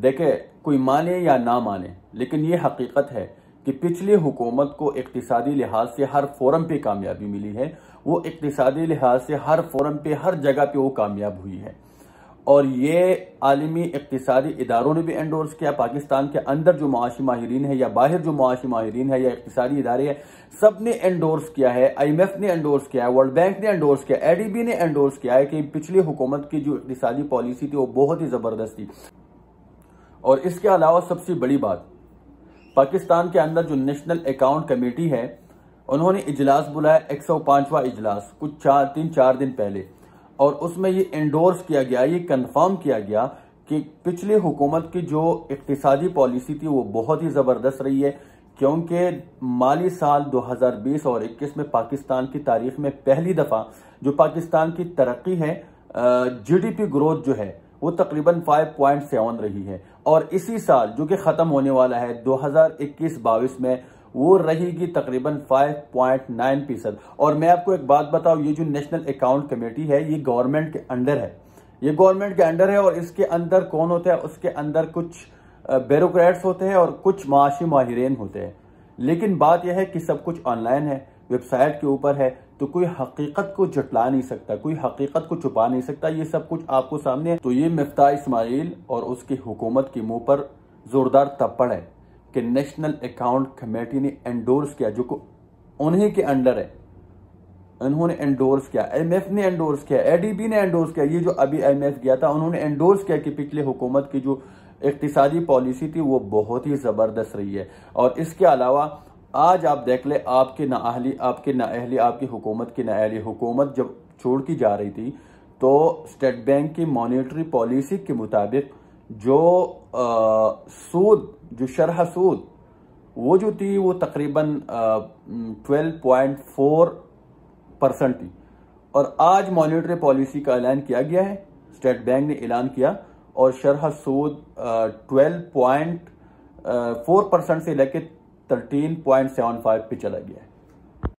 देखे कोई माने या ना माने लेकिन ये हकीकत है कि पिछली हुकूमत को इकतसादी लिहाज से हर फोरम पे कामयाबी मिली है वो इकतदी लिहाज से हर फोरम पे हर जगह पे वो कामयाब हुई है और ये आलमी इकतदी इदारों ने भी एंडोर्स किया पाकिस्तान के अंदर जो मुआशी माहरीन है या बाहर जो मुआशी माहरीन है या इकतदी इदारे हैं सब ने एंडोर्स किया है आई एम एफ ने एंडोर्स किया है वर्ल्ड बैंक ने एंडोर्स किया है एडीबी ने एंडोर्स किया है कि पिछली हुकूमत की जो इकतदी पॉलिसी थी वो बहुत ही ज़बरदस्त थी और इसके अलावा सबसे बड़ी बात पाकिस्तान के अंदर जो नेशनल अकाउंट कमेटी है उन्होंने इजलास बुलाया एक सौ पांचवा इजलास कुछ चार तीन चार दिन पहले और उसमें ये इंडोर्स किया गया ये कन्फर्म किया गया कि पिछली हुकूमत की जो इकतसादी पॉलिसी थी वो बहुत ही ज़बरदस्त रही है क्योंकि माली साल 2020 और 21 में पाकिस्तान की तारीख में पहली दफ़ा जो पाकिस्तान की तरक्की है जीडीपी ग्रोथ जो है वो तकरीबन 5.7 रही है और इसी साल जो कि ख़त्म होने वाला है 2021 हजार में वो रहेगी तकरीबन 5.9 फीसद और मैं आपको एक बात बताऊं ये जो नेशनल अकाउंट कमेटी है ये गवर्नमेंट के अंडर है ये गवर्नमेंट के अंडर है और इसके अंदर कौन होता है उसके अंदर कुछ ब्यूरोक्रेट्स होते हैं और कुछ माशी माहरीन होते हैं लेकिन बात यह है कि सब कुछ ऑनलाइन है वेबसाइट के ऊपर है तो कोई हकीकत को जटला नहीं सकता कोई हकीकत को छुपा नहीं सकता ये सब कुछ आपको सामने है तो ये मफ्ता इसमाइल और उसकी हुकूमत के मुंह पर जोरदार तप्पड़ है कि नेशनल अकाउंट कमेटी ने एंडोर्स किया जो को उन्हीं के अंडर है उन्होंने एंडोर्स किया एमएफ ने एंडोर्स किया एडीबी ने एंडोर्स किया ये जो अभी एमएफ गया था उन्होंने एंडोर्स किया कि पिछले हुकूमत की जो इकतदी पॉलिसी थी वो बहुत ही ज़बरदस्त रही है और इसके अलावा आज आप देख ले आपके नाअहली आपके नाअहली आपकी हुकूमत की नाअहली हुकूमत जब छोड़ की जा रही थी तो स्टेट बैंक की मॉनेटरी पॉलिसी के मुताबिक जो आ, सूद जो शरह सूद वो जो थी वो तकरीबन 12.4 परसेंट थी और आज मॉनेटरी पॉलिसी का ऐलान किया गया है स्टेट बैंक ने ऐलान किया और शरह सूद ट्वेल्व पॉइंट फोर परसेंट से लेकर थर्टीन पॉइंट सेवन फाइव पे चला गया है